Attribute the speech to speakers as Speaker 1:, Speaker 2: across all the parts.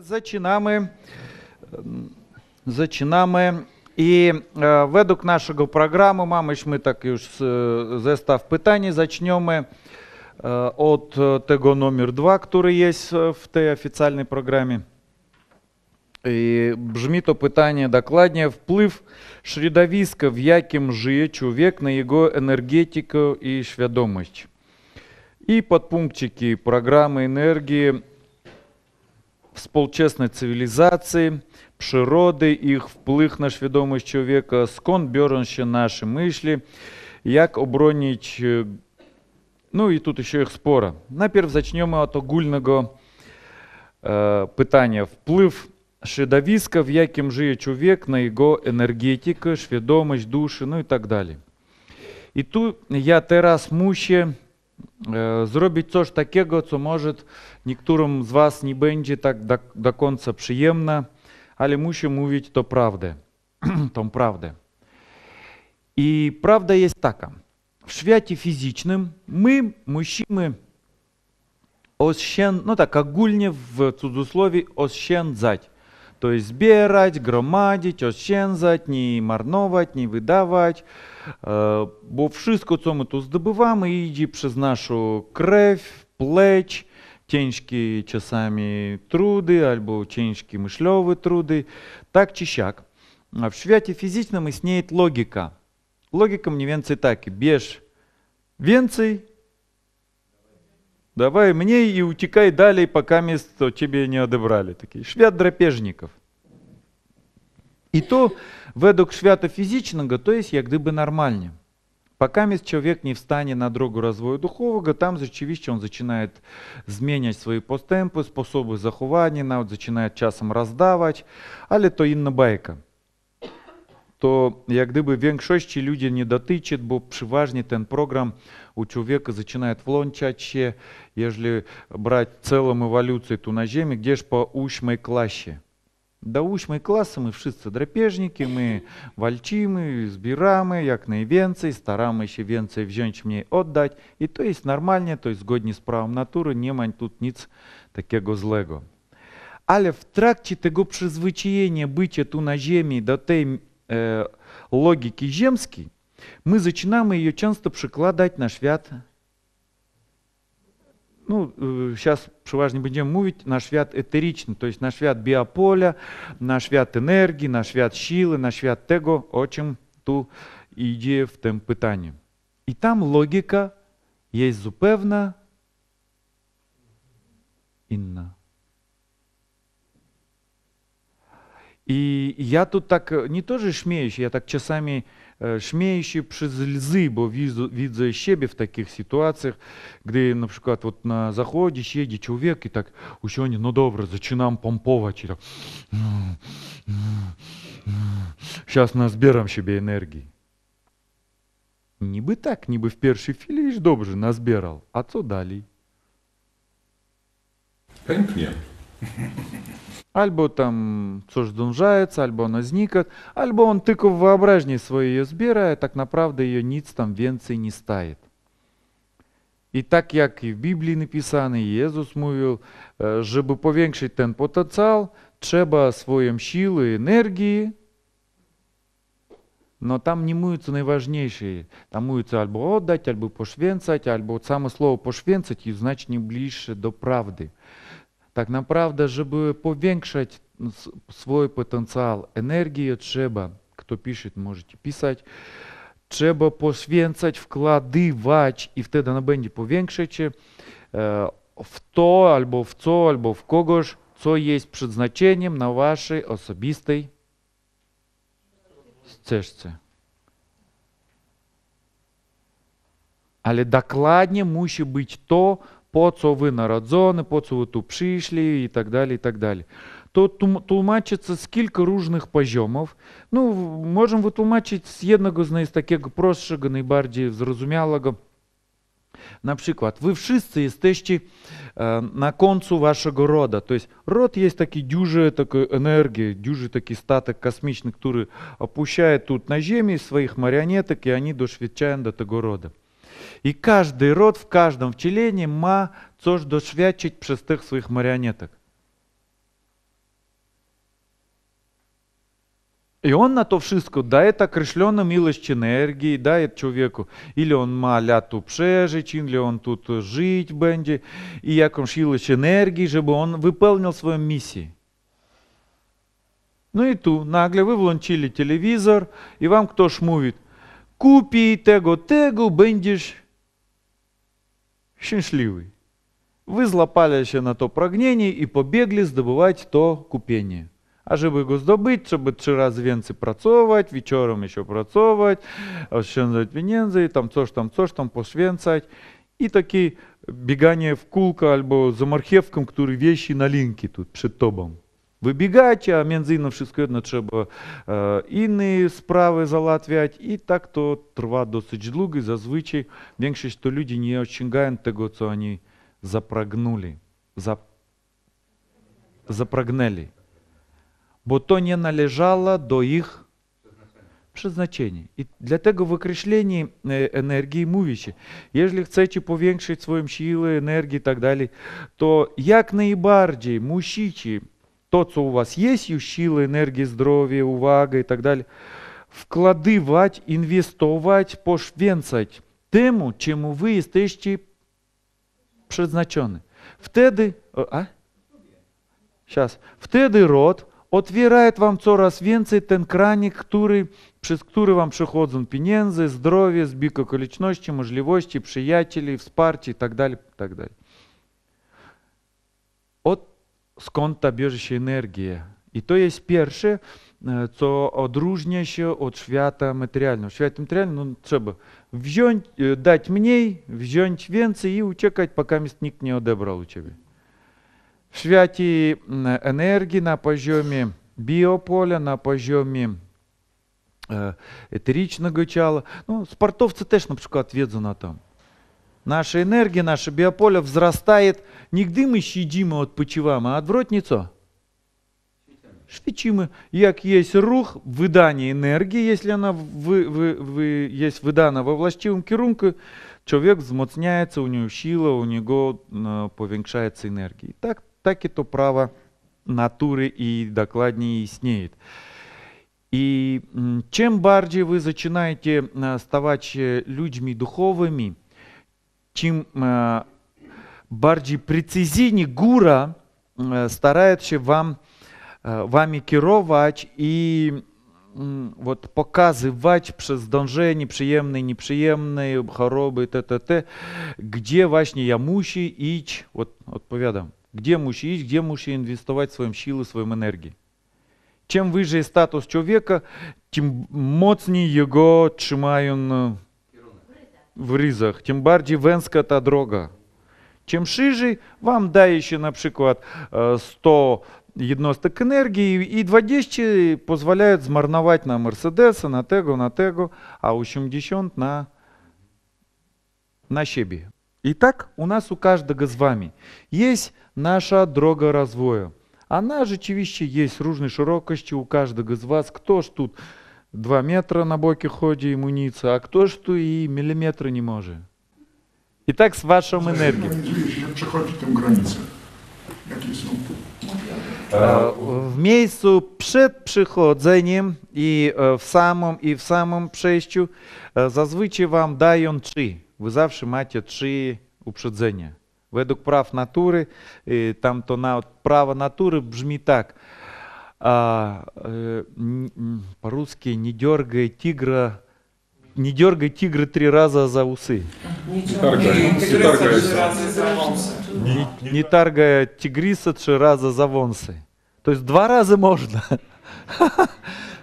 Speaker 1: Зачинами. Зачинами. І веду ведок нашого програму, мами ж ми так і застав питання, зачнемо е, от того номер 2, который є в той офіційній програмі. І бжмі то питання докладніше. Вплив шредовиска, в яким жиє чоловік, на його енергетику і свідомість. І подпунктики програми енергії – współczesnej cywilizacji, przyrody, ich wpływ na świadomość człowieka, skąd biorą się nasze myśli, jak obronić... Ну и тут еще их спора. Наперв зачнем мы от огульного э, питання. Вплив шедовиска, в яким жиє чоловік, на його енергетику, свідомість, душі, ну і так далі. І тут я тераз муще E, zrobić coś takiego, co może niektórym z Was nie będzie tak do, do końca przyjemne, ale musi mówić to prawdę, tą prawdę. I prawda jest taka. W świecie fizycznym my musimy oszczędzać, no tak ogólnie w cudzysłowie oszczędzać. То есть збирать, громадить, ощензать, ні марновать, ні видавать. Бо wszystko, co my tu zdobywamy, idzie przez naszą krew, pleć, ciężkie czasami trudy albo ciężkie myślowe trudy, tak czy siak. A w świecie fizycznym istnieje logika. Logika mniej więcej tak, bierz więcej, давай мне и утекай далее, пока место тебе не одобрали. такие швят драпежників. И то веду к швята физичного, то есть, як гдиби нормальні. Пока мест человек не встанет на дорогу развоя духового, там зачевище он начинает изменять свои постемпы, способы заховання, начинает починає часом роздавати, але то інна байка. to jak gdyby większości ludzi nie dotyczy, bo przeważnie ten program u człowieka zaczyna włączać się, jeżeli brać całą ewolucję tu na Ziemi, gdzieś po ósmej klasie. До восьмой класса мы wszyscy drapieżniki, my walczymy, zbieramy jak najwięcej, staramy się więcej wziąć, mniej oddać i to jest normalnie, to jest zgodnie z prawem natury, nie ma tu nic takiego złego. Ale w trakcie tego przyzwyczajenia bycia tu na ziemi do tej Э, логики Жемській, мы начинаем ее часто прикладати на свят. Ну, сейчас э, переважно будем мовить на свят этеричный то есть на свят биополя на свят энергии на свят силы на свят того, о чем ту йде в тем питании и там логика есть зупевна інна. И я тут так э, не тоже шмеющий, я так часами э, шмеющий через льзи, бо відзо щебі в таких ситуациях, где, например, вот на заходе щеді человек и так, у сьогодні, ну добре, зачинам помповати. Так, Сейчас назберем себе энергии. Не бы так, не бы в первый філі ж добре назбирав, а что далее? Chętnie. Альбо там coś дунжається, альбо воно зникать, альбо он тільки в воображенні своє її збирає, а так направда її ніц там венцей не стає. І так як і в Біблії написано, Єзус мовив, щоб э, повіншити ten потенціал, треба своїм силу і енергії, но там не муються наиважнейшие, Там муються альбо віддати, альбо пошвенцать, альбо вот само слово пошвенцать, и значит, не ближе до правды. Tak naprawdę, żeby powiększać swój potencjał energii, trzeba, kto pisze, możecie pisać, trzeba poświęcać, wkładywać i wtedy ona będzie powiększać w to, albo w co, albo w kogoś, co jest przeznaczeniem na waszej osobistej ścieżce. Ale dokładnie musi być to, co вы народзоны, co вы тут пришли и так далее, и так далее. То тлумачиться скільки różnych poziomów. Ну, можемо витлумачити з одного з такого простшого, найбільш зрозумілого. Наприклад, ви всі jesteście э, на концу вашого рода. Тобто род є такий дюже такої енергії, дюже такий статок космічний, який опущає тут на землю своїх маріонеток, і вони дошвідчають до того рода. И каждый род в каждом втіленні ма це дошвячить через своих марионеток. И он на то wszystko дает окрещенную милость энергии, дает человеку. Или он ма ляту прzeżyć, или он тут жить бенди. и яком милость энергии, чтобы он выполнил свою миссию. Ну и ту, нагле вы влончили телевизор, и вам кто ж купи тего тего будешь счастливый. Вы злапаліся на то прагненне і пабеглі здабываць то купенне. А жывы яго здабыць, чтобы тры раз венцы працоўваць, вечорам еще працоўваць, ощензаць венензы, там цо ж там цо ж там пошвенцать И такие бегание в кулка альбо за мархевком, который вещи на линке тут, пред тобом вибігають, а мензинов скидно треба е, э, іні справи залатвять. І так то трва досить довго, зазвичай більшість то люди не очінгають того, що вони запрагнули, зап... запрагнели. Бо то не належало до їх przeznaczenie. I для того energii mówi się, jeżeli chcecie powiększyć swoją siłę, energię i так dalej, то jak najbardziej musicie то, що у вас есть: сили, енергії, здоровье, увага и так далі, вкладывать, инвестовать, пошвенцать тему, чему вы єстеще призначені. Втеды, э, а? Сейчас. Втеды род отвірає вам coraz więcej тен краник, который, через который вам приходят пенензы, здоровье, сбика збіг околичності, можливості, в спарте и так далее, так далее сконта біжище енергії. І то є перше, э, це одружніше від свята матеріального. Свят матеріального ну, треба взять, э, дати мені, взяти венці і утекати, поки ніхто не одібрав у тебе. В святі енергії на пожомі біополя, на пожомі етерічного э, чала. Ну, спортовці теж, наприклад, відзана там наша энергия, наше биополе взрастает. Нігди ми дима от почиваємо, а отвратницо. Швидчимо, як є рух, видання енергії, якщо вона ви, ви, ви, є видана во властивому керунку, чоловік змоцняється, у нього сила, у нього э, повіншається енергія. Так, так і то право натури і докладнее яснеет. И чем барджи вы начинаете э, ставать э, людьми духовными, чим bardziej precyzyjnie góra stara się wam, wami kierować i вот показывать przez dążenie przyjemne, nieprzyjemne, choroby, т.т., gdzie właśnie ja musi iść, вот odpowiadam, gdzie musi iść, gdzie musi inwestować swoją siłę, swoją energię. Чем выше статус человека, тем mocniej jego trzymają в ризах, тим барdziej венська та дрога. Чим шижий, вам дає ще, наприклад, 100 э, єдносток енергії, і 20 дозволяють змарнувати на Мерседеса, на Тего, на Тего, а 80 на, на щебі. Итак, у нас у каждого с вами есть наша дорога развоя. Она же, чевище, есть ружной широкости у каждого из вас. Кто ж тут Dwa метра na боки chodzi і муніця, а хто ж ту і міліметри не може? І так з вашим Jakie są? W miejscu przed przychodzeniem i э, w samym i w samym przejściu э, zazwyczaj wam dają trzy. Wy zawsze macie trzy uprzedzenia. Według praw natury, y, tam to na, prawo natury brzmi tak – а, э, по-русски не дергай тигра, не дергай тигра три раза за усы. Не, не торгай, торгая тигриса три раза за вонсы. То есть два раза можно.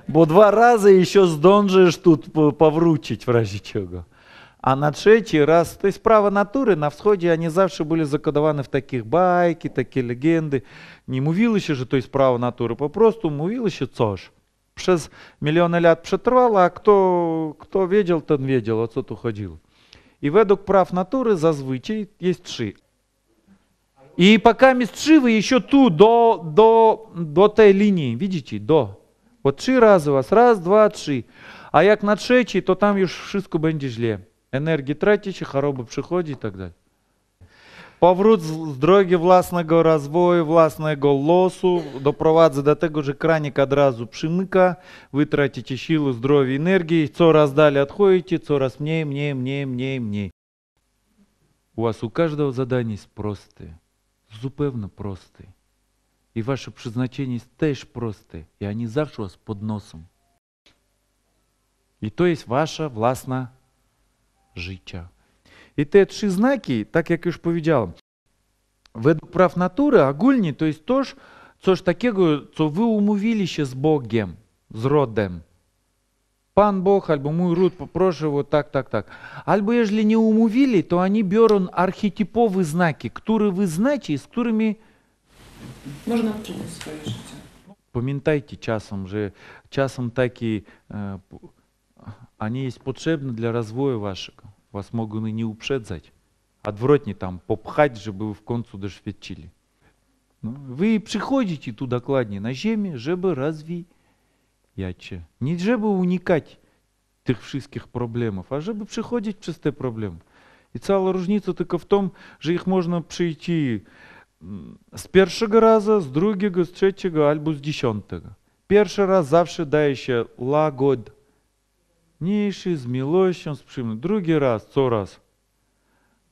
Speaker 1: Бо два раза еще с здонжишь тут повручить чего. А на третій раз, то есть право натури на Всході вони завжди були закодовані в таких байки, такі легенди. Не мовили ще, що то есть право натури, попросту мовили ще це ж. Przez miliony lat przetrwała, a kto, kto wiedział, ten wiedział, o co tu chodziło. I według praw natury zazwyczaj jest trzy. I pakami strzywy jeszcze tu, do, do, do tej linii, widzicie, do. Вот три раза у вас, раз, два, три. А як на trzeci, to tam już wszystko będzie źle енергітратячи, хороби приходять і так далі. Powrót z drogi własnego rozwoju, własnego losu doprowadza do tego, że kranik od razu przymyka, wy tracicie siły, zdrowie, energię, coraz dalej odchodzicie, coraz mniej, mniej, mniej, mniej, mniej. У вас у каждого задание есть простое, зупевно простое. И ваше призначение теж простое, и они завжди у вас под носом. И то есть ваша властна життя. І те три знаки, так як я ж повідяв, według praw natury ogólnie to jest toż coś takiego, co wy umówili się z Bogiem, z rodem. Pan Bóg albo mój ród poprosił вот tak, tak, tak. Albo jeżeli nie umówili, to oni biorą archetypowe znaki, które wy znacie i z którymi... Można odczynić swoje życie. Pamiętajcie czasem, że czasem taki... E, они есть потребны для развоя вашего, Вас могут и не упшедзать, Отвратнее там, попхать, же бы вы в концу дошвідчили. Ну, Вы приходите туда докладні на землі, щоб розвіяче. Не щоб уникать тех всіх проблем, а щоб приходити через те проблемы. И целая різниця только в том, що их можно прийти с первого раза, с другого, с третьего, альбо с десятого. Первый раз завше дающая ще лагодь. Ніжі, з мілощом, з пшим. Другий раз, цей раз.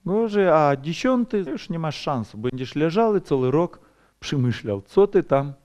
Speaker 1: Боже, а дівчонки, ти ж нема шансу, будеш лежали цілий рік, примишляв, що ти там